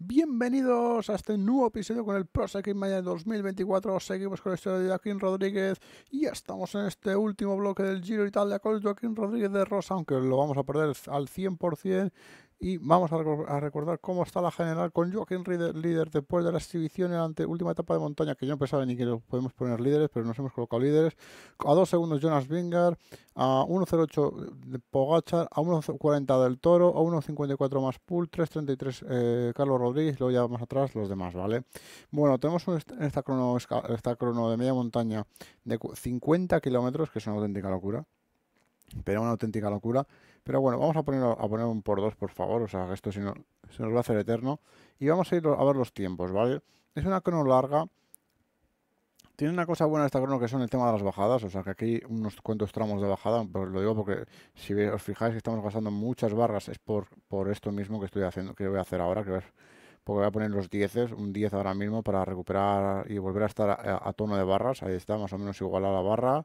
Bienvenidos a este nuevo episodio con el ProSequim Maya 2024. Seguimos con la historia de Joaquín Rodríguez y estamos en este último bloque del Giro Italia con Joaquín Rodríguez de Rosa, aunque lo vamos a perder al 100%. Y vamos a, recordar cómo está la general con Joaquín líder después de la exhibición en la última etapa de montaña, que yo no pensaba ni que lo podemos poner líderes, pero nos hemos colocado líderes. A dos segundos Jonas Vingar, a 1.08 de eh, Pogachar, a 1.40 del Toro, a 1.54 más Pool, 3.33 eh, Carlos Rodríguez, luego ya más atrás los demás, ¿vale? Bueno, tenemos un, esta, crono, esta crono de media montaña de 50 kilómetros, que es una auténtica locura, pero una auténtica locura pero bueno, vamos a poner, a poner un por dos, por favor. O sea, esto si no, se nos va a hacer eterno. Y vamos a ir a ver los tiempos, ¿vale? Es una crono larga. Tiene una cosa buena esta crono que son el tema de las bajadas. O sea, que aquí unos cuantos tramos de bajada. Pero lo digo porque si os fijáis que estamos gastando muchas barras es por, esto mismo que estoy haciendo, que voy a hacer ahora, que porque voy a poner los 10, un 10 ahora mismo para recuperar y volver a estar a, tono de barras. Ahí está, más o menos igual a la barra,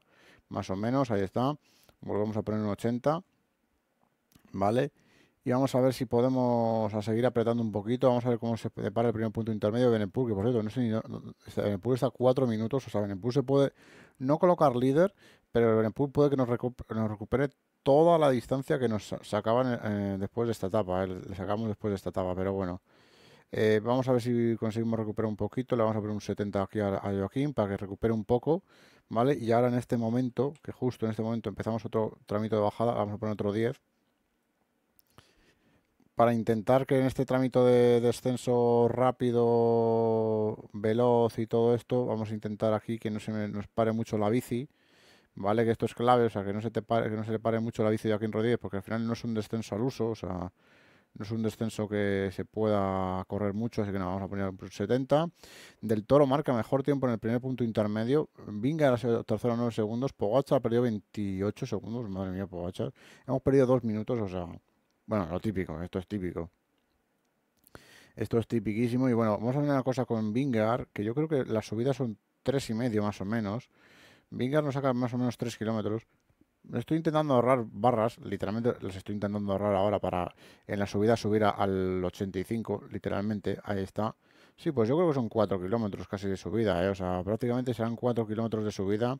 más o menos, ahí está. Volvemos a poner un 80 ¿vale? Y vamos a ver si podemos a seguir apretando un poquito. Vamos a ver cómo se depara el primer punto intermedio de Benepul, que por cierto, no sé ni. Benepul está a 4 minutos, o sea, Benepul se puede no colocar líder, pero Benepul puede que nos recupere, toda la distancia que nos sacaban después de esta etapa. Eh, le sacamos después de esta etapa, pero bueno. Eh, vamos a ver si conseguimos recuperar un poquito. Le vamos a poner un 70 aquí a, Joaquín para que recupere un poco. ¿Vale? Y ahora en este momento, que justo en este momento empezamos otro trámite de bajada, vamos a poner otro 10 para intentar que en este trámite de descenso rápido, veloz y todo esto, vamos a intentar aquí que no se nos pare mucho la bici, ¿vale? Que esto es clave, o sea, que no se, te pare, que no se le pare mucho la bici de aquí en Rodríguez, porque al final no es un descenso al uso, o sea, no es un descenso que se pueda correr mucho, así que nos vamos a poner un 70. Del Toro marca mejor tiempo en el primer punto intermedio. Vinga la tercera 9 segundos. ha perdido 28 segundos. Madre mía, Pogachar. Hemos perdido 2 minutos, o sea, bueno, lo típico, esto es típico. Esto es tipiquísimo. Y bueno, vamos a ver una cosa con Vingar, que yo creo que las subidas son tres y medio más o menos. Vingar nos saca más o menos 3 kilómetros. Estoy intentando ahorrar barras, literalmente las estoy intentando ahorrar ahora para en la subida subir al 85, literalmente, ahí está. Sí, pues yo creo que son 4 kilómetros casi de subida, ¿eh? o sea, prácticamente serán 4 kilómetros de subida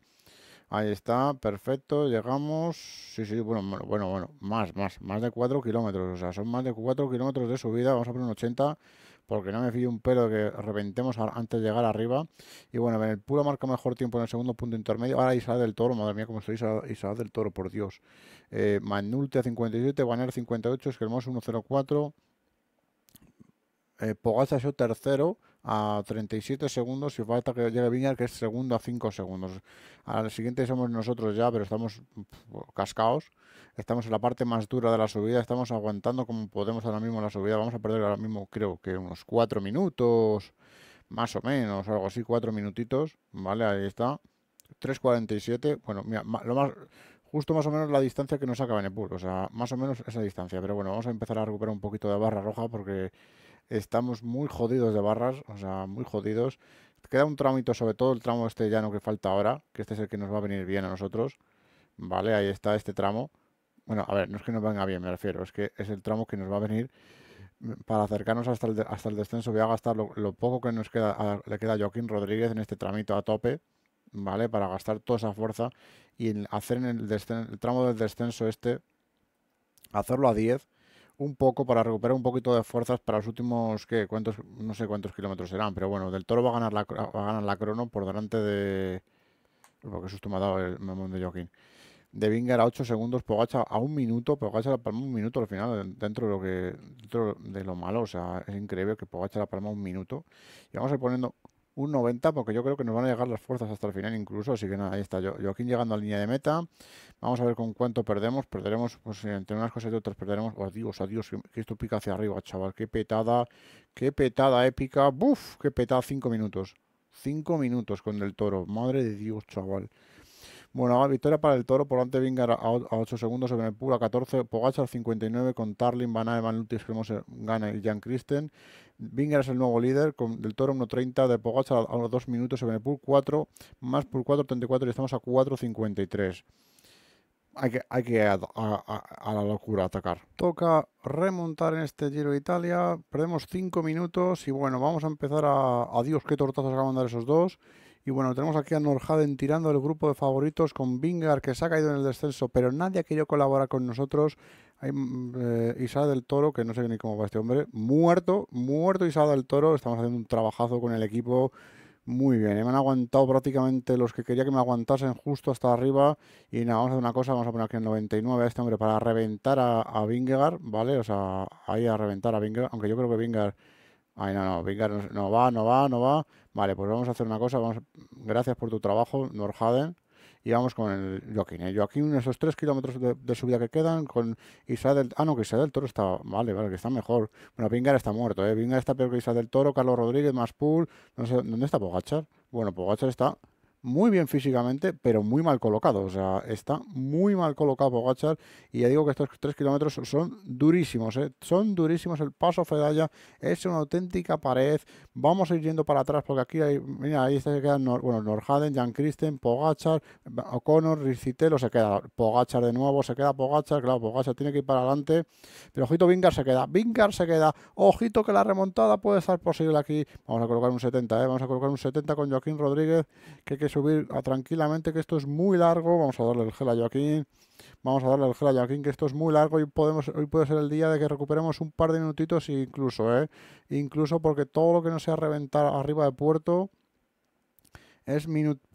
Ahí está, perfecto, llegamos. Sí, sí, bueno, bueno, bueno, más, más, más de 4 kilómetros. O sea, son más de 4 kilómetros de subida. Vamos a poner un 80 porque no me fío un pelo que reventemos antes de llegar arriba. Y bueno, en el puro marca mejor tiempo en el segundo punto intermedio. Ahora Isabel del Toro, madre mía, como estoy Isabel, del Toro, por Dios. Eh, Manulte 57, Banner 58, Esquermos 104. Eh, yo tercero a 37 segundos y falta que llegue Viñar, que es segundo a 5 segundos. Al siguiente somos nosotros ya, pero estamos cascados. Estamos en la parte más dura de la subida, estamos aguantando como podemos ahora mismo la subida. Vamos a perder ahora mismo, creo que unos 4 minutos, más o menos, algo así, 4 minutitos. Vale, ahí está. 3.47, bueno, mira, lo más, justo más o menos la distancia que nos saca Benepul, o sea, más o menos esa distancia. Pero bueno, vamos a empezar a recuperar un poquito de barra roja porque estamos muy jodidos de barras, o sea, muy jodidos. Queda un trámite, sobre todo el tramo este llano que falta ahora, que este es el que nos va a venir bien a nosotros. Vale, ahí está este tramo. Bueno, a ver, no es que nos venga bien, me refiero, es que es el tramo que nos va a venir mm, para acercarnos hasta el, hasta el descenso. Voy a gastar lo, poco que nos queda, le queda Joaquín Rodríguez en este tramito a tope, ¿vale? Para gastar toda esa fuerza y hacer en el tramo del descenso este, hacerlo a 10 un poco para recuperar un poquito de fuerzas para los últimos, que ¿Cuántos? No sé cuántos kilómetros serán, pero bueno, Del Toro va a ganar la, va a ganar la crono por delante de... Porque susto me ha dado el memón de Joaquín. De Binger a 8 segundos, Pogacha a un minuto, Pogacha la palma un minuto al final, dentro de lo que dentro de lo malo, o sea, es increíble que Pogacha la palma un minuto. Y vamos a ir poniendo un 90, porque yo creo que nos van a llegar las fuerzas hasta el final incluso, así que nada, ahí está Joaquín llegando a la línea de meta, vamos a ver con cuánto perdemos, perderemos, pues entre unas cosas y otras perderemos, adiós, adiós, que esto pica hacia arriba, chaval, qué petada, qué petada épica, buf, qué petada, cinco minutos, cinco minutos con el toro, madre de Dios, chaval. Bueno, ahora victoria para el toro por ante Vingar a, 8 segundos sobre el puro a 14, Pogachar 59 con Tarlin, Van Lutis, Gana y Jan Christen. Vingar es el nuevo líder con del toro 1.30 de Pogachar a unos 2 minutos sobre el 4 más por 4.34 y estamos a 4.53 hay que, a, la locura atacar. Toca remontar en este Giro de Italia. Perdemos cinco minutos y bueno, vamos a empezar a... Adiós, qué tortazos acaban de dar esos dos. Y bueno, tenemos aquí a Norhaden tirando el grupo de favoritos con Vingar, que se ha caído en el descenso, pero nadie ha querido colaborar con nosotros. Hay mm, eh, del Toro, que no sé ni cómo va este hombre, muerto, muerto Isada del Toro. Estamos haciendo un trabajazo con el equipo muy bien, eh, me han aguantado prácticamente los que quería que me aguantasen justo hasta arriba. Y nada, vamos a hacer una cosa, vamos a poner aquí el 99 a este hombre para reventar a, a ¿vale? O sea, ahí a reventar a Vingegaard, aunque yo creo que Vingegaard... Ay, no, no, Vingegaard no, va, no va, no va. Vale, pues vamos a hacer una cosa, vamos... gracias por tu trabajo, Norhaden y vamos con el Joaquín. ¿eh? Joaquín, esos tres kilómetros de, subida que quedan con Isabel del... Ah, no, que Toro está... Vale, vale, que está mejor. Bueno, Vingar está muerto, ¿eh? Vingar está peor que Isabel del Toro, Carlos Rodríguez, pool. No sé, ¿dónde está Pogachar? Bueno, Pogachar está muy bien físicamente, pero muy mal colocado. O sea, está muy mal colocado Pogachar. Y ya digo que estos 3 kilómetros son durísimos, ¿eh? son durísimos. El paso Fedaya es una auténtica pared. Vamos a ir yendo para atrás porque aquí hay, mira, ahí se quedan bueno, Norhaden, Jan Christen, Pogachar, O'Connor, Ricitelo. Se queda Pogachar de nuevo, se queda Pogachar. Claro, Pogachar tiene que ir para adelante. Pero ojito, Vingar se queda. Vingar se queda. Ojito que la remontada puede estar posible aquí. Vamos a colocar un 70, ¿eh? vamos a colocar un 70 con Joaquín Rodríguez, que, que es subir a tranquilamente, que esto es muy largo. Vamos a darle el gel a Joaquín. Vamos a darle el gel a Joaquín, que esto es muy largo y podemos, hoy puede ser el día de que recuperemos un par de minutitos incluso, ¿eh? Incluso porque todo lo que no sea reventar arriba de puerto es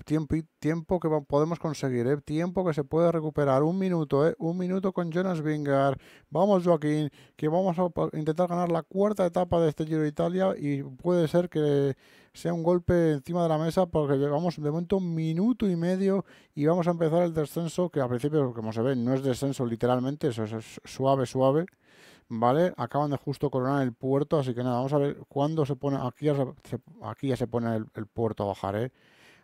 tiempo, tiempo que podemos conseguir, eh, tiempo que se puede recuperar, un minuto, eh, un minuto con Jonas Vingar, vamos Joaquín, que vamos a intentar ganar la cuarta etapa de este Giro de Italia y puede ser que sea un golpe encima de la mesa porque llevamos de momento minuto y medio y vamos a empezar el descenso que al principio, como se ve, no es descenso literalmente, eso es suave, suave. ¿vale? Acaban de justo coronar el puerto, así que nada, vamos a ver cuándo se pone, aquí ya se, aquí ya se pone el, el puerto a bajar, ¿eh?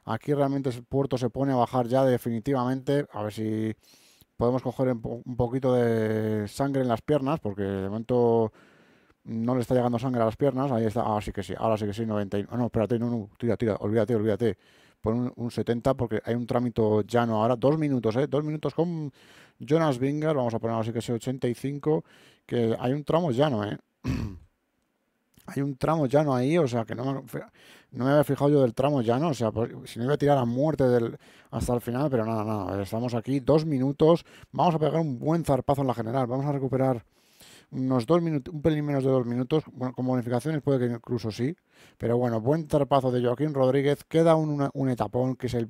Aquí realmente el puerto se pone a bajar ya definitivamente. A ver si podemos coger un poquito de sangre en las piernas, porque de momento no le está llegando sangre a las piernas. Ahí está. ahora sí que sí. Ahora sí que sí. 90. Ah, no, espérate, no, Tira, tira. Olvídate, olvídate. Pon un, 70 porque hay un trámite llano ahora. Dos minutos, ¿eh? Dos minutos con Jonas Binger, Vamos a poner así que sí 85. Que hay un tramo llano, ¿eh? hay un tramo llano ahí, o sea, que no me, había fijado yo del tramo llano, o sea, pues, si no iba a tirar a muerte hasta el final, pero nada, nada, estamos aquí, dos minutos, vamos a pegar un buen zarpazo en la general, vamos a recuperar unos dos minutos, un pelín menos de dos minutos, bueno, con bonificaciones puede que incluso sí, pero bueno, buen zarpazo de Joaquín Rodríguez, queda un, etapón que es el,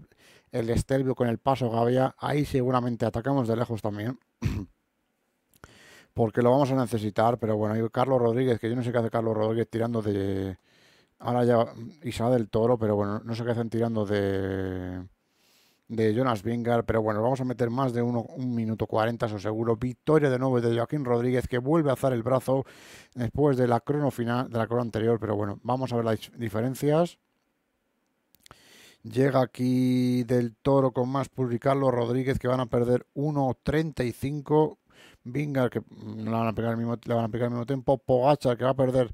el Estelvio con el paso Gavia, ahí seguramente atacamos de lejos también porque lo vamos a necesitar, pero bueno, y Carlos Rodríguez, que yo no sé qué hace Carlos Rodríguez tirando de... Ahora ya Isa del Toro, pero bueno, no sé qué hacen tirando de de Jonas Vingar, pero bueno, vamos a meter más de un minuto 40, eso seguro. Victoria de nuevo de Joaquín Rodríguez, que vuelve a hacer el brazo después de la crono final, de la crono anterior, pero bueno, vamos a ver las diferencias. Llega aquí del toro con más Carlos Rodríguez, que van a perder 1.35 Vingar, que mm, la van a pegar al mismo, le van a pegar al mismo tiempo, Pogacha, que va a perder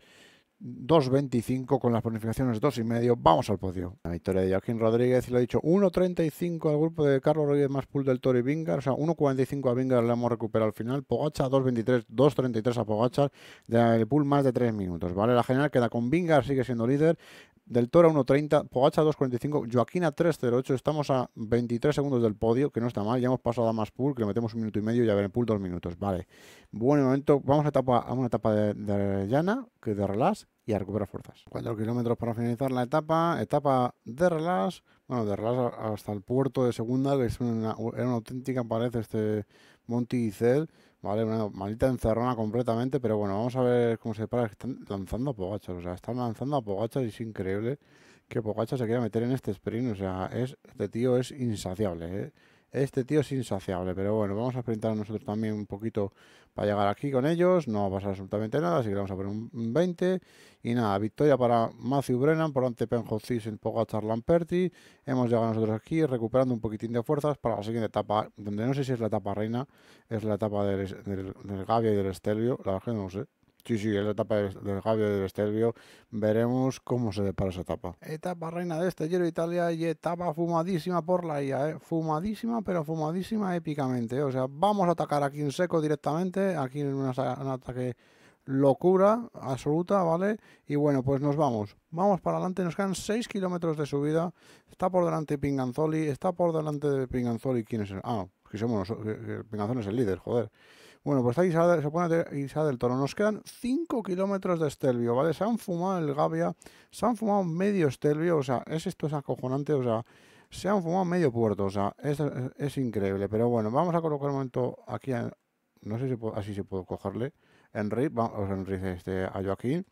2.25 con las planificaciones 2.5. Vamos al podio. La victoria de Joaquín Rodríguez, lo ha dicho, 1.35 al grupo de Carlos Rodríguez más pool del Toro y Vingar. O sea, 1.45 a Vingar le hemos recuperado al final. Pogacha 2.23, 2.33 a Pogachar. Del pool más de 3 minutos, ¿vale? La general queda con Vingar, sigue siendo líder. Del Toro 1.30, Pogacha 2.45, Joaquín a 3.08. Estamos a 23 segundos del podio, que no está mal. Ya hemos pasado a más pool, que le metemos un minuto y medio y a ver el pool dos minutos. Vale, buen momento. Vamos a, etapa, a una etapa de, de llana que de relax y a recuperar fuerzas. Cuatro kilómetros para finalizar la etapa, etapa de relax, bueno, de relax hasta el puerto de segunda, que es una, auténtica pared este Monti y vale, una malita encerrona completamente, pero bueno, vamos a ver cómo se para, están lanzando a o sea, están lanzando a pogacho y es increíble que pogachos se quiera meter en este sprint, o sea, es, este tío es insaciable, ¿eh? Este tío es insaciable, pero bueno, vamos a enfrentar nosotros también un poquito para llegar aquí con ellos. No va a pasar absolutamente nada, así que vamos a poner un 20. Y nada, victoria para Matthew Brennan por ante poco en Pogachar Lamperti. Hemos llegado nosotros aquí recuperando un poquitín de fuerzas para la siguiente etapa, donde no sé si es la etapa reina, es la etapa del, del, Gavia y del Estelvio, la verdad que no lo sé. Sí, sí, es la etapa del Javier del esterbio Veremos cómo se depara esa etapa. Etapa reina de este Giro Italia y etapa fumadísima por la IA, ¿eh? Fumadísima, pero fumadísima épicamente. O sea, vamos a atacar aquí en seco directamente, aquí en un ataque locura absoluta, ¿vale? Y bueno, pues nos vamos. Vamos para adelante, nos quedan 6 kilómetros de subida. Está por delante Pinganzoli, está por delante de Pinganzoli. ¿Quién es el? Ah, que somos nosotros. Pinganzoli es el líder, joder. Bueno, pues está se pone del Toro. Nos quedan 5 kilómetros de Estelvio, ¿vale? Se han fumado el Gavia, se han fumado medio Estelvio, o sea, es esto es acojonante, o sea, se han fumado medio puerto, o sea, es, es, increíble. Pero bueno, vamos a colocar un momento aquí, en no sé si puedo, así se puedo cogerle. Enrique, vamos, Enrique, este, a Joaquín.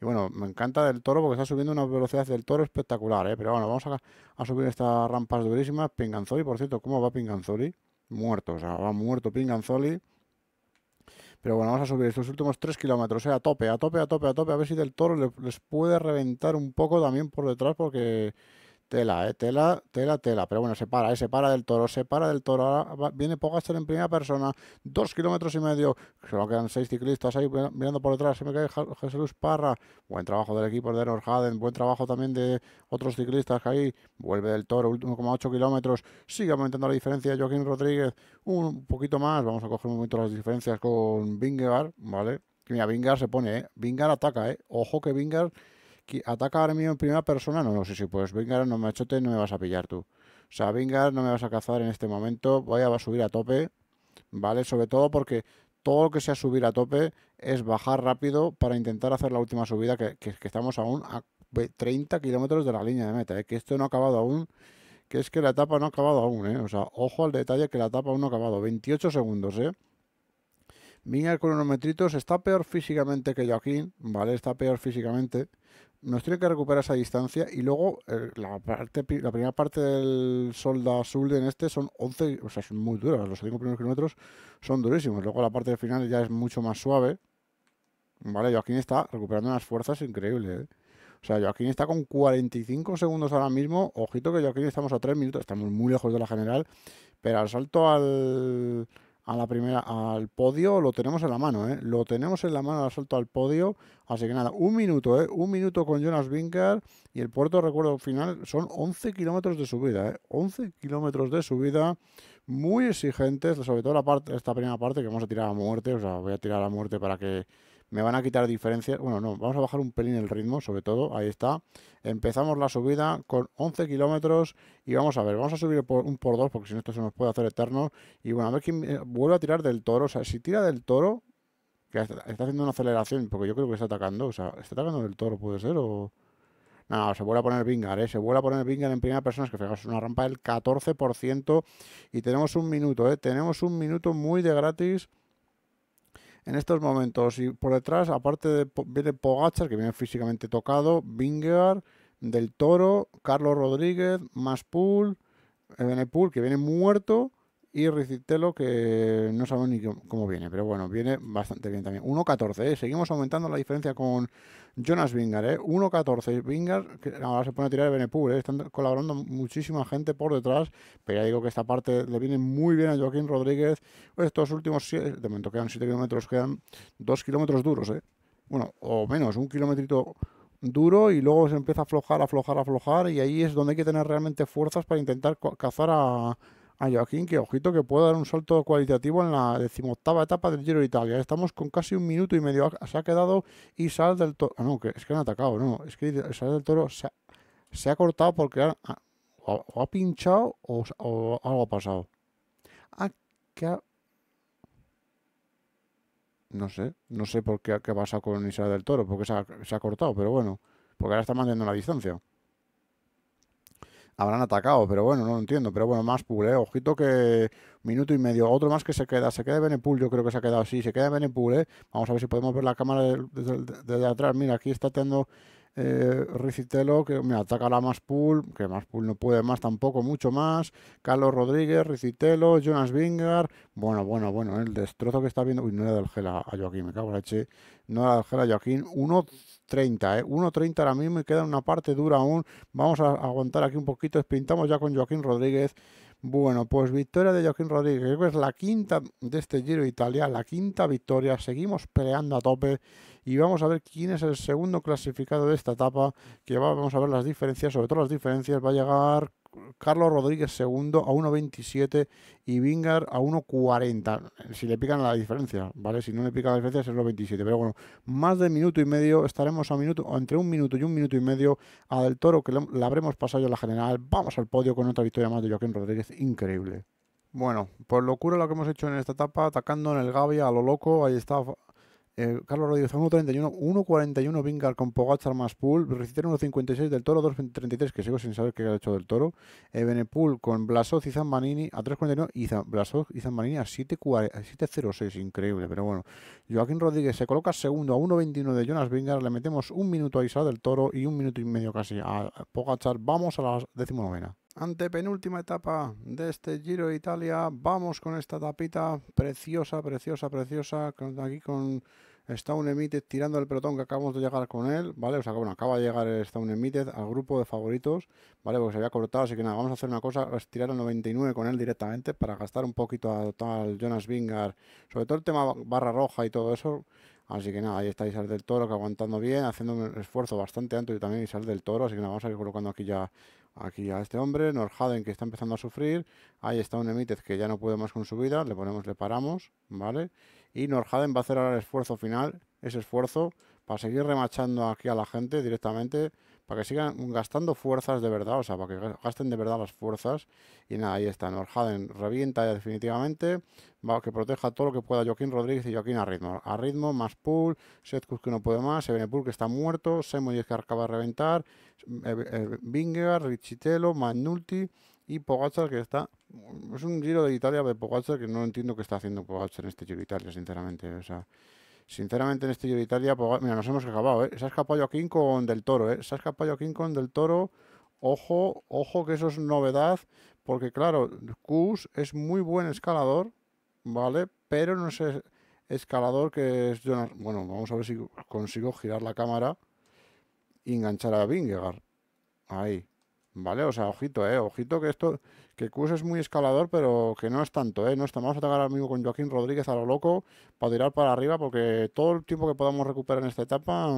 Y bueno, me encanta del toro porque está subiendo una velocidad del toro espectacular, ¿eh? Pero bueno, vamos a, a subir estas rampas durísimas. Pinganzoli, por cierto, ¿cómo va Pinganzoli? Muerto, o sea, va muerto Pinganzoli. Pero bueno, vamos a subir estos últimos 3 kilómetros, sea, eh, a tope, a tope, a tope, a tope, a ver si del toro les puede reventar un poco también por detrás, porque Tela, eh, tela, tela, tela. Pero bueno, se para, eh, se para del toro, se para del toro. Ahora viene Pogacar en primera persona. Dos kilómetros y medio. Solo quedan seis ciclistas ahí mirando por detrás. Se me cae Jesús Parra. Buen trabajo del equipo de Norhaden. Buen trabajo también de otros ciclistas que ahí. Vuelve del toro, último, 1,8 kilómetros. Sigue aumentando la diferencia Joaquín Rodríguez. Un poquito más. Vamos a coger un momento las diferencias con Vingegaard, ¿vale? Que mira, Vingar se pone, ¿eh? Vingar ataca, ¿eh? Ojo que Vingar ataca a mí en primera persona, no, no sé si puedes vengar no me achote, no me vas a pillar tú. O sea, vingar no me vas a cazar en este momento, Voy a subir a tope, ¿vale? Sobre todo porque todo lo que sea subir a tope es bajar rápido para intentar hacer la última subida, que, estamos aún a 30 kilómetros de la línea de meta, ¿eh? que esto no ha acabado aún, que es que la etapa no ha acabado aún, ¿eh? O sea, ojo al detalle que la etapa aún no ha acabado, 28 segundos, ¿eh? Mira, con está peor físicamente que Joaquín, ¿vale? Está peor físicamente. Nos tiene que recuperar esa distancia y luego eh, la, parte, primera parte del solda azul en este son 11, o sea, son muy duras, los 5 primeros kilómetros son durísimos. Luego la parte final ya es mucho más suave, ¿vale? Joaquín está recuperando unas fuerzas increíbles, ¿eh? O sea, Joaquín está con 45 segundos ahora mismo. Ojito que Joaquín estamos a 3 minutos. Estamos muy lejos de la general. Pero al salto al, a la primera, al podio, lo tenemos en la mano, ¿eh? Lo tenemos en la mano al asalto al podio. Así que nada, un minuto, ¿eh? Un minuto con Jonas Vinker y el puerto, recuerdo, final son 11 kilómetros de subida, ¿eh? 11 kilómetros de subida, muy exigentes, sobre todo la parte, esta primera parte que vamos a tirar a muerte, o sea, voy a tirar a muerte para que me van a quitar diferencias. Bueno, no, vamos a bajar un pelín el ritmo, sobre todo, ahí está. Empezamos la subida con 11 kilómetros y vamos a ver, vamos a subir por un por dos porque si no esto se nos puede hacer eterno. Y bueno, a ver quién eh, vuelve a tirar del toro, o sea, si tira del toro, que está, haciendo una aceleración, porque yo creo que está atacando, o sea, está atacando del toro, puede ser, o... No, se vuelve a poner bingar, ¿eh? Se vuelve a poner bingar en primera persona, es que fijaos, es una rampa del 14% y tenemos un minuto, ¿eh? Tenemos un minuto muy de gratis en estos momentos. Y por detrás, aparte de viene Pogachar, que viene físicamente tocado, Vingegaard, Del Toro, Carlos Rodríguez, Maspool, Pool que viene muerto y Ricitelo que no sabemos ni cómo viene, pero bueno, viene bastante bien también. 1.14, ¿eh? seguimos aumentando la diferencia con Jonas Vingar, ¿eh? 1.14, Vingar que ahora se pone a tirar de Benepur, ¿eh? están colaborando muchísima gente por detrás, pero ya digo que esta parte le viene muy bien a Joaquín Rodríguez, estos últimos, siete, de momento quedan 7 kilómetros, quedan 2 kilómetros duros, ¿eh? bueno, o menos, un kilómetrito duro y luego se empieza a aflojar, aflojar, aflojar y ahí es donde hay que tener realmente fuerzas para intentar cazar a a Joaquín que ojito que puede dar un salto cualitativo en la decimoctava etapa del Giro de Italia. Estamos con casi un minuto y medio. Se ha quedado y del Toro. Ah, no, es que han atacado, no. Es que Isal del Toro se ha, cortado porque o, ha pinchado o, algo ha pasado. Ah, que No sé, no sé por qué, qué pasa con Isal del Toro, porque se ha, se ha cortado, pero bueno, porque ahora está manteniendo la distancia habrán atacado, pero bueno, no lo entiendo. Pero bueno, más Pool, eh. ojito que minuto y medio. Otro más que se queda, se queda Benepool, yo creo que se ha quedado así, se queda Benepool, ¿eh? Vamos a ver si podemos ver la cámara desde, atrás. Mira, aquí está teniendo eh, Ricitelo, que me ataca la más pool que más Pool no puede más tampoco, mucho más. Carlos Rodríguez, Ricitelo, Jonas Vingar. Bueno, bueno, bueno, el destrozo que está viendo. Uy, no era del Gela a Joaquín, me cago en la leche. No era del gel a Joaquín. uno... 30, 1.30 ¿eh? ahora mismo y queda una parte dura aún. Vamos a aguantar aquí un poquito, pintamos ya con Joaquín Rodríguez. Bueno, pues victoria de Joaquín Rodríguez, es la quinta de este Giro de Italia, la quinta victoria. Seguimos peleando a tope y vamos a ver quién es el segundo clasificado de esta etapa, que vamos a ver las diferencias, sobre todo las diferencias, va a llegar Carlos Rodríguez segundo a 1.27 y Vingar a 1.40. Si le pican la diferencia, ¿vale? Si no le pican la diferencia es 1.27. Pero bueno, más de minuto y medio, estaremos a minuto, entre un minuto y un minuto y medio a Del Toro, que la habremos pasado a la general. Vamos al podio con otra victoria más de Joaquín Rodríguez, increíble. Bueno, pues locura lo que hemos hecho en esta etapa, atacando en el Gavia a lo loco. Ahí está eh, Carlos Rodríguez, 1'31, 1.41 Vingar con Pogachar más Pool. Reciter 1.56 del Toro, 2.33, que sigo sin saber qué ha hecho del Toro. Eh, Benepool con Blasov y Zambanini a 3.49 y Blasov y Zambanini a 7.06, increíble, pero bueno. Joaquín Rodríguez se coloca segundo a 1.21 de Jonas Vingar. Le metemos un minuto a Isa del Toro y un minuto y medio casi a Pogachar. Vamos a la decimonovena penúltima etapa de este Giro de Italia. Vamos con esta tapita preciosa, preciosa, preciosa. Aquí con Stone Emitted tirando el pelotón que acabamos de llegar con él, ¿vale? O sea, bueno, acaba de llegar Stone Emited al grupo de favoritos, ¿vale? Porque se había cortado, así que nada, vamos a hacer una cosa, tirar el 99 con él directamente para gastar un poquito a tal Jonas Vingar, sobre todo el tema barra roja y todo eso. Así que nada, ahí está Isar del Toro que aguantando bien, haciendo un esfuerzo bastante alto y también Isar del Toro, así que nada, vamos a ir colocando aquí ya aquí a este hombre, Norhaden que está empezando a sufrir, ahí está un Emitez que ya no puede más con su vida, le ponemos, le paramos, ¿vale? Y Norhaden va a hacer ahora el esfuerzo final, ese esfuerzo, para seguir remachando aquí a la gente directamente para que sigan gastando fuerzas de verdad, o sea, para que gasten de verdad las fuerzas. Y nada, ahí está, Norhaden revienta ya definitivamente, va, que proteja todo lo que pueda Joaquín Rodríguez y Joaquín a ritmo. A ritmo, más pool, Setkus que no puede más, pull que está muerto, Semoyes que acaba de reventar, eh, eh, eh, Vingegaard, Richitelo, Magnulti y Pogacar que está... Es un giro de Italia de Pogacar que no entiendo qué está haciendo Pogacar en este Giro de Italia, sinceramente, o sea... Sinceramente, en este Giro pues, mira, nos hemos acabado. ¿eh? Se ha escapado Joaquín con Del Toro. ¿eh? Se ha escapado Joaquín con Del Toro. Ojo, ojo, que eso es novedad. Porque, claro, Kus es muy buen escalador, ¿vale? Pero no es escalador que es Bueno, vamos a ver si consigo girar la cámara y enganchar a Vingegaard. Ahí. ¿Vale? O sea, ojito, ¿eh? Ojito que esto, que Cus es muy escalador, pero que no es tanto, ¿eh? No estamos a atacar ahora mismo con Joaquín Rodríguez a lo loco para tirar para arriba, porque todo el tiempo que podamos recuperar en esta etapa,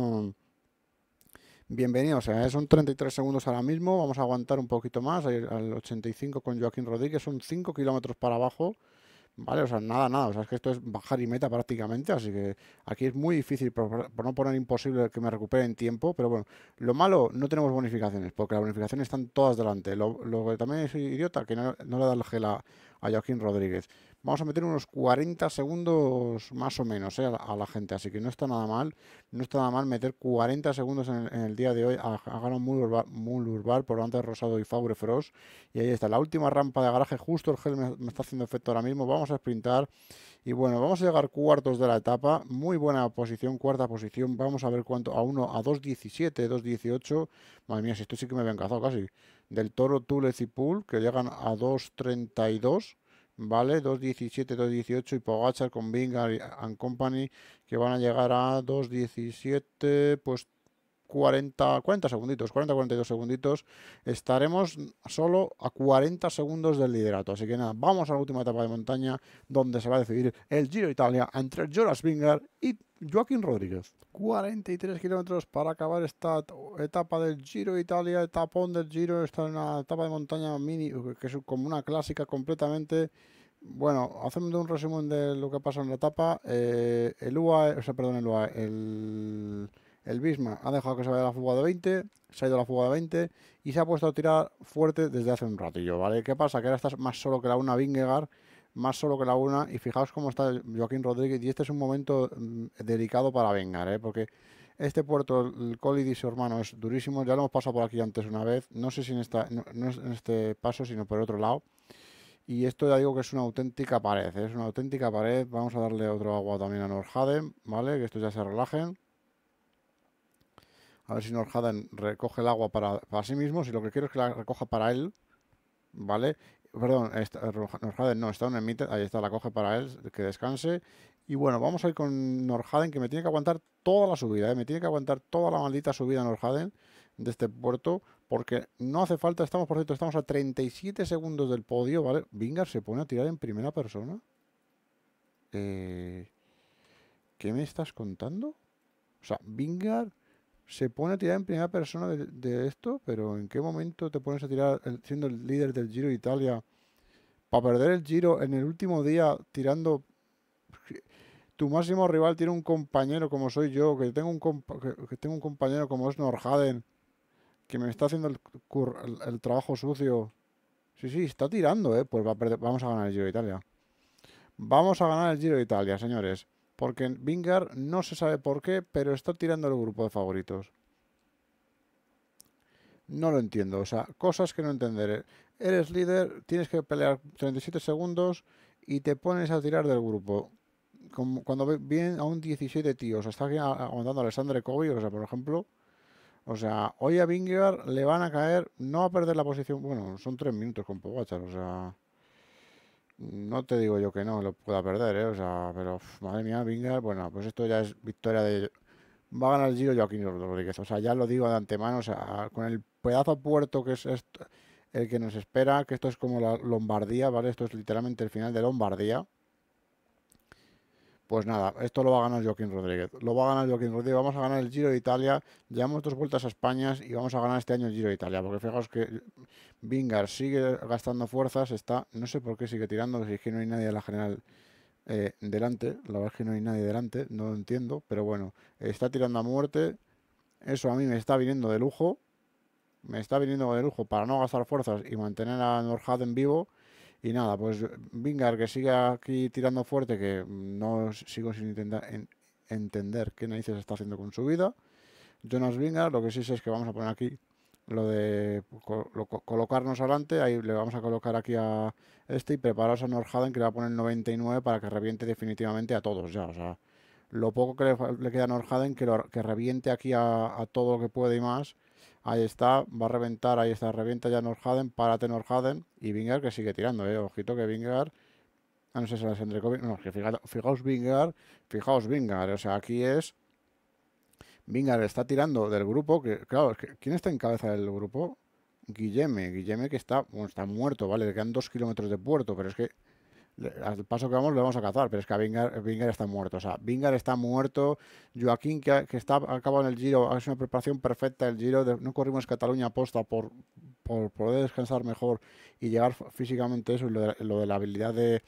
bienvenido. O sea, eh, son 33 segundos ahora mismo, vamos a aguantar un poquito más, al 85 con Joaquín Rodríguez, son 5 kilómetros para abajo. ¿Vale? O sea, nada, nada. O sea, es que esto es bajar y meta prácticamente. Así que aquí es muy difícil, por, no poner imposible que me recupere en tiempo. Pero bueno, lo malo, no tenemos bonificaciones, porque las bonificaciones están todas delante. Lo, lo que también es idiota, que no, no le da la, a Joaquín Rodríguez. Vamos a meter unos 40 segundos más o menos eh, a, la, gente, así que no está nada mal, no está nada mal meter 40 segundos en el, día de hoy a, a muy Mulurbar por delante antes Rosado y faure Frost, Y ahí está, la última rampa de garaje, justo el gel me, está haciendo efecto ahora mismo, vamos a sprintar. Y bueno, vamos a llegar cuartos de la etapa. Muy buena posición, cuarta posición. Vamos a ver cuánto. A 1, a 2.17, 2.18. Madre mía, si esto sí que me había encazado casi del toro Tules y Pool, que llegan a 2.32, ¿vale? 2.17, 2.18 y Pogachar con Bing and Company, que van a llegar a 2.17, pues 40, 40 segunditos, 40-42 segunditos, estaremos solo a 40 segundos del liderato. Así que nada, vamos a la última etapa de montaña donde se va a decidir el Giro Italia entre Jonas Vingar y Joaquín Rodríguez. 43 kilómetros para acabar esta etapa del Giro Italia, Italia, etapón del Giro, esta en una etapa de montaña mini, que es como una clásica completamente. Bueno, haciendo un resumen de lo que ha pasado en la etapa, eh, el UAE, o sea, perdón, el UAE, el el Bisma ha dejado que se vaya la fuga de 20, se ha ido la fuga de 20 y se ha puesto a tirar fuerte desde hace un ratillo, ¿vale? ¿Qué pasa? Que ahora estás más solo que la una Vingegaard, más solo que la una y fijaos cómo está Joaquín Rodríguez y este es un momento mm, delicado para vengar, ¿eh? Porque este puerto, el Colidis, y hermano es durísimo, ya lo hemos pasado por aquí antes una vez, no sé si en, no, en este paso, sino por otro lado. Y esto ya digo que es una auténtica pared, ¿eh? es una auténtica pared. Vamos a darle otro agua también a Norhaden, ¿vale? Que estos ya se relajen a ver si Norhaden recoge el agua para, sí mismo, si lo que quiero es que la recoja para él, ¿vale? Perdón, eh, Norhaden no, está en un emite, ahí está, la coge para él, que descanse. Y bueno, vamos a ir con Norhaden, que me tiene que aguantar toda la subida, ¿eh? me tiene que aguantar toda la maldita subida Norhaden de este puerto, porque no hace falta, estamos por cierto, estamos a 37 segundos del podio, ¿vale? Vingar se pone a tirar en primera persona. Eh, ¿Qué me estás contando? O sea, Vingar se pone a tirar en primera persona de, esto, pero ¿en qué momento te pones a tirar siendo el líder del Giro de Italia para perder el Giro en el último día tirando? Tu máximo rival tiene un compañero como soy yo, que tengo un, que tengo un compañero como es Norhaden, que me está haciendo el, trabajo sucio. Sí, sí, está tirando, ¿eh? Pues vamos a ganar el Giro de Italia. Vamos a ganar el Giro de Italia, señores. Porque Vingar no se sabe por qué, pero está tirando el grupo de favoritos. No lo entiendo, o sea, cosas que no entenderé. Eres líder, tienes que pelear 37 segundos y te pones a tirar del grupo. cuando vienen a un 17 tíos, está aquí aguantando a Alexandre Kobe, o sea, por ejemplo. O sea, hoy a Vingar le van a caer, no va a perder la posición. Bueno, son tres minutos con Pogachar, o sea no te digo yo que no lo pueda perder, ¿eh? O sea, pero madre mía, venga bueno, pues esto ya es victoria de... Va a ganar el Giro Joaquín Rodríguez. O sea, ya lo digo de antemano, o sea, con el pedazo puerto que es esto, el que nos espera, que esto es como la Lombardía, ¿vale? Esto es literalmente el final de Lombardía. Pues nada, esto lo va a ganar Joaquín Rodríguez. Lo va a ganar Joaquín Rodríguez. Vamos a ganar el Giro de Italia. Llevamos dos vueltas a España y vamos a ganar este año el Giro de Italia. Porque fijaos que Vingar sigue gastando fuerzas. Está, no sé por qué sigue tirando. Si es que no hay nadie a la general eh, delante. La verdad es que no hay nadie delante. No lo entiendo. Pero bueno, está tirando a muerte. Eso a mí me está viniendo de lujo. Me está viniendo de lujo para no gastar fuerzas y mantener a en vivo. Y nada, pues Vingar que sigue aquí tirando fuerte, que no sigo sin intentar entender qué narices está haciendo con su vida. Jonas Vingar, lo que sí sé es que vamos a poner aquí lo de colocarnos adelante, ahí le vamos a colocar aquí a este y prepararos a Norhaden que le va a poner 99 para que reviente definitivamente a todos ya, o sea, lo poco que le, queda a Norhaden que, que reviente aquí a, todo lo que puede y más Ahí está, va a reventar, ahí está, revienta ya Norhaden, párate Norhaden y Vingar que sigue tirando, eh. Ojito que Vingar, ah, no sé si las Alexandre no, que fijaos, Vingar, fijaos Vingar, o sea, aquí es, Vingar está tirando del grupo, que claro, ¿quién está en cabeza del grupo? Guilleme, Guilleme que está, bueno, está muerto, ¿vale? Le quedan dos kilómetros de puerto, pero es que al paso que vamos lo vamos a cazar, pero es que Vingar, está muerto. O sea, Vingar está muerto. Joaquín, que, está acabado en el giro, ha una preparación perfecta el giro. no corrimos Cataluña aposta por, por poder descansar mejor y llegar físicamente eso. Y lo de, la habilidad de,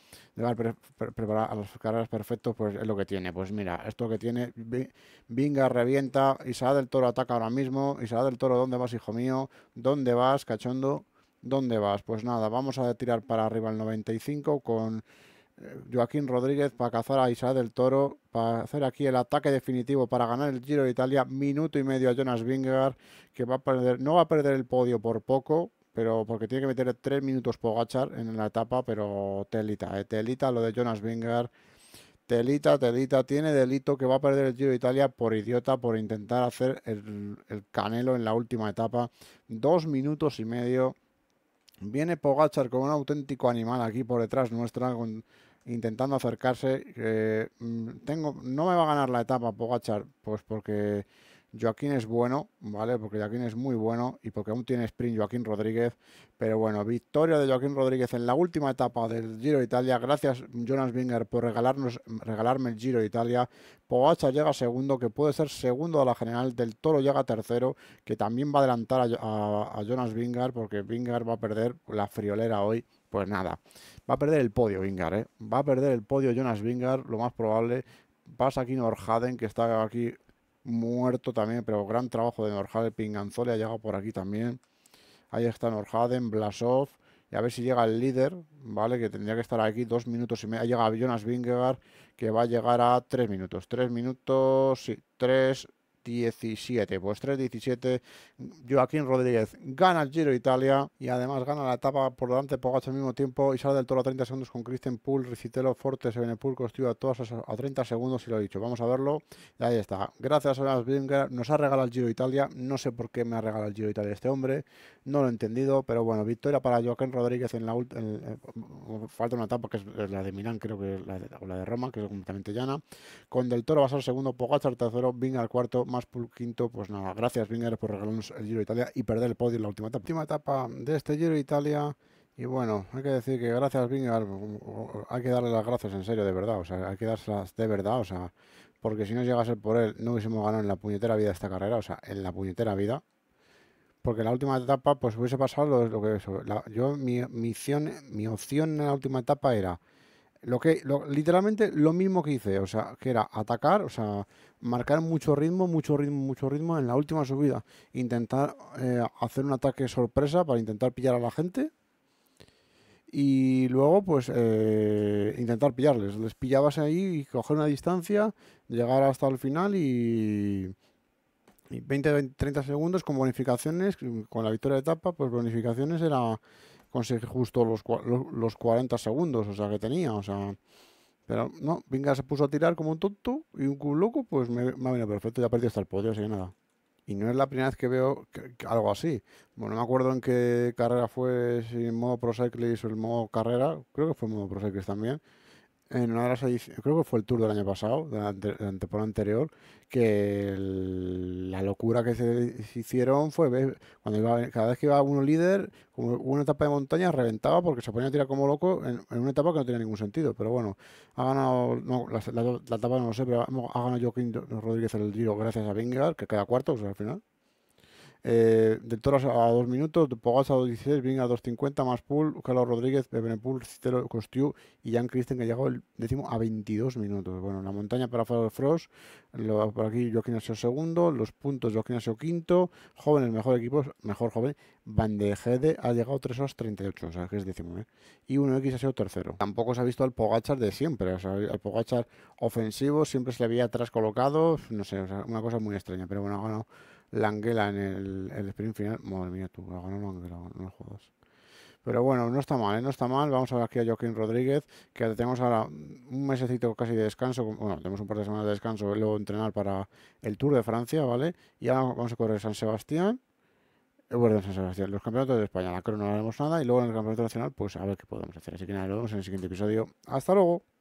preparar a las carreras perfectos, pues es lo que tiene. Pues mira, esto que tiene, Vingar revienta. sale del Toro ataca ahora mismo. Isaac del Toro, ¿dónde vas, hijo mío? ¿Dónde vas, cachondo? ¿Dónde vas? Pues nada, vamos a tirar para arriba el 95 con eh, Joaquín Rodríguez para cazar a isa del Toro, para hacer aquí el ataque definitivo para ganar el Giro de Italia. Minuto y medio a Jonas Vingegaard, que va a perder, no va a perder el podio por poco, pero porque tiene que meter tres minutos Pogachar en la etapa, pero telita, eh, telita lo de Jonas Vingegaard. Telita, telita, tiene delito que va a perder el Giro de Italia por idiota, por intentar hacer el canelo en la última etapa. Dos minutos y medio Viene Pogachar con un auténtico animal aquí por detrás nuestro intentando acercarse. Mm, tengo, no me va a ganar la etapa Pogachar, pues porque Joaquín es bueno, ¿vale? Porque Joaquín es muy bueno y porque aún tiene sprint Joaquín Rodríguez. Pero bueno, victoria de Joaquín Rodríguez en la última etapa del Giro de Italia. Gracias, Jonas Binger, por regalarnos, regalarme el Giro de Italia. Pogacha llega segundo, que puede ser segundo a la general. Del Toro llega tercero, que también va a adelantar a, Jonas Binger, porque Binger va a perder la friolera hoy pues nada, va a perder el podio Vingar, ¿eh? va a perder el podio Jonas Vingar, lo más probable. Pasa aquí norjaden que está aquí muerto también, pero gran trabajo de Norhaden, pinganzole ha llegado por aquí también. Ahí está Norhaden, Blasov, y a ver si llega el líder, ¿vale? Que tendría que estar aquí dos minutos y medio. Llega Jonas Vingegaard, que va a llegar a tres minutos. Tres minutos, sí, tres, 17. Pues 3-17, Joaquín Rodríguez gana el Giro Italia y además gana la etapa por delante Pogacar al mismo tiempo y sale del toro a 30 segundos con Christian Pool, Ricitelo, Fortes, Sevenepul, Costillo, a todos a 30 segundos y lo he dicho. Vamos a verlo. ahí está. Gracias a las Binger, nos ha regalado el Giro Italia. No sé por qué me ha regalado el Giro Italia este hombre, no lo he entendido, pero bueno, victoria para Joaquín Rodríguez en la última. Falta una etapa que es la de Milán, creo que la de, Roma, que es completamente llana. Con Del Toro va a ser segundo, Pogacar tercero, Bing al cuarto, más por quinto, pues nada, gracias Binger por regalarnos el Giro Italia y perder el podio en la última etapa. etapa de este Giro Italia. Y bueno, hay que decir que gracias Binger, hay que darle las gracias en serio, de verdad, o sea, hay que dárselas de verdad, o sea, porque si no llegase por él no hubiésemos ganado en la puñetera vida esta carrera, o sea, en la puñetera vida. Porque en la última etapa, pues hubiese pasado lo, que yo, mi, mi opción en la última etapa era lo que, literalmente lo mismo que hice, o sea, que era atacar, o sea, marcar mucho ritmo, mucho ritmo, mucho ritmo en la última subida. Intentar eh, hacer un ataque sorpresa para intentar pillar a la gente. Y luego, pues, eh, intentar pillarles. Les pillabas ahí y coger una distancia, llegar hasta el final y, y 20, 20, 30 segundos con bonificaciones. Con la victoria de etapa, pues bonificaciones era conseguir justo los, los 40 segundos, o sea, que tenía, o sea... Pero no, venga se puso a tirar como un tonto y un culo loco, pues me, ha venido perfecto, ya perdido hasta el podio, así que nada. Y no es la primera vez que veo algo así. Bueno, no me acuerdo en qué carrera fue, si en modo Pro Cyclist o en modo carrera, creo que fue en modo Pro Cyclist también, en una de las creo que fue el tour del año pasado, de la, temporada anterior, que la locura que se, hicieron fue cuando cada vez que iba uno líder, una etapa de montaña reventaba porque se ponía a tirar como loco en, una etapa que no tenía ningún sentido. Pero bueno, ha ganado, no, la, etapa no lo sé, pero ha, ganado Joaquín Rodríguez el giro gracias a Vingar, que queda cuarto, al final. Eh, de del Toras a 2 minutos, Pogachar a 2.16, Bing a 2.50, más Pool, Carlos Rodríguez, Pool, Cistero, Costiu y Jan Christen que llegó el décimo a 22 minutos. Bueno, la montaña para Faro Frost, por aquí Joaquín ha sido segundo, los puntos Joaquín ha sido quinto, jóvenes, mejor equipo, mejor joven, Van de Gede ha llegado 3 horas 38, o sea que es décimo, ¿eh? y 1X ha sido tercero. Tampoco se ha visto al Pogachar de siempre, o al Pogachar ofensivo siempre se le había atrás colocado, no sé, una cosa muy extraña, pero bueno, Bueno, Languela en el, sprint final. Madre mía, tú, los juegos. Pero bueno, no está mal, ¿eh? no está mal. Vamos a ver aquí a Joaquín Rodríguez, que tenemos ahora un mesecito casi de descanso. Bueno, tenemos un par de semanas de descanso, luego entrenar para el Tour de Francia, ¿vale? Y ahora vamos a correr San Sebastián. Eh, bueno, San Sebastián, los campeonatos de España, la no haremos nada. Y luego en el campeonato nacional, pues a ver qué podemos hacer. Así que nada, nos vemos en el siguiente episodio. Hasta luego.